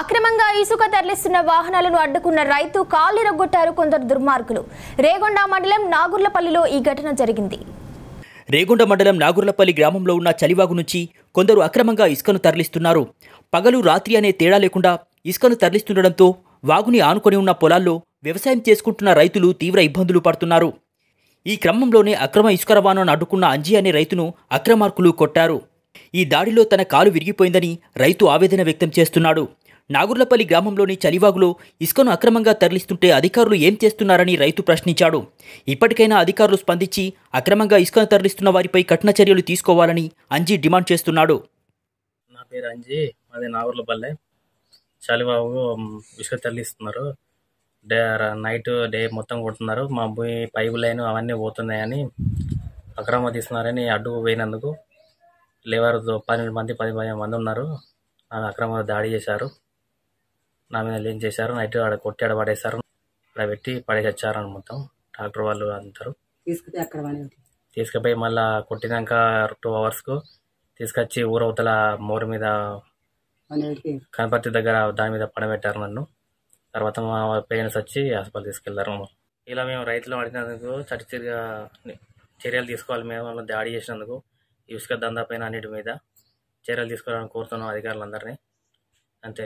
అక్రమంగా ఇసుక తరలిస్తున్న వాహనాలను అడ్డుకున్న రైతు కాలిరగొట్టారు కొందరు దుర్మార్గులు రేగొండ మండలం నాగుర్లపల్లిలో ఈ ఘటన జరిగింది రేగొండ మండలం నాగుర్లపల్లి గ్రామంలో ఉన్న చలివాగు నుంచి కొందరు అక్రమంగా ఇసుకను తరలిస్తున్నారు పగలు రాత్రి అనే తేడా లేకుండా ఇసుకను తరలిస్తుండడంతో వాగుని ఆనుకొని ఉన్న పొలాల్లో వ్యవసాయం చేసుకుంటున్న రైతులు తీవ్ర ఇబ్బందులు పడుతున్నారు ఈ క్రమంలోనే అక్రమ ఇసుక రవాణాను అడ్డుకున్న అంజీ అనే రైతును అక్రమార్కులు కొట్టారు ఈ దాడిలో తన కాలు విరిగిపోయిందని రైతు ఆవేదన వ్యక్తం చేస్తున్నాడు నాగుర్లపల్లి గ్రామంలోని చలివాగులో ఇసుకను అక్రమంగా తరలిస్తుంటే అధికారులు ఏం చేస్తున్నారని రైతు ప్రశ్నించాడు ఇప్పటికైనా అధికారులు స్పందించి అక్రమంగా ఇసుకను తరలిస్తున్న వారిపై కఠిన చర్యలు తీసుకోవాలని అంజీ డిమాండ్ చేస్తున్నాడు నా పేరు అంజీ మాది నాగుర్లపల్లె చలివాగు ఇసుక తరలిస్తున్నారు డే నైట్ డే మొత్తం కొడుతున్నారు మా భూమి పైపు లైన్ అవన్నీ పోతున్నాయని అక్రమ తీస్తున్నారని అడ్డు పోయినందుకు లేవారు పన్నెండు మంది పది పదిహేను మంది ఉన్నారు అక్రమ దాడి చేశారు నా మీద ఏం చేశారు నైట్ ఆడ కొట్టి ఆడ పడేశారు ఆడ పెట్టి వచ్చారు మొత్తం డాక్టర్ వాళ్ళు అందరూ తీసుకుపోయి మళ్ళా కొట్టినాక టూ అవర్స్ కు తీసుకొచ్చి ఊరవతల మోరు మీద కనపర్తి దగ్గర దాని మీద పడబెట్టారు నన్ను తర్వాత మా పేరెంట్స్ వచ్చి హాస్పిటల్ తీసుకెళ్లారు ఇలా మేము రైతులు పడినందుకు చర్చగా చర్యలు తీసుకోవాలి మేము దాడి చేసినందుకు ఇసుక దందా పైన అన్నిటి మీద చర్యలు తీసుకోవాలని కోరుతున్నాం అధికారులందరినీ అంతే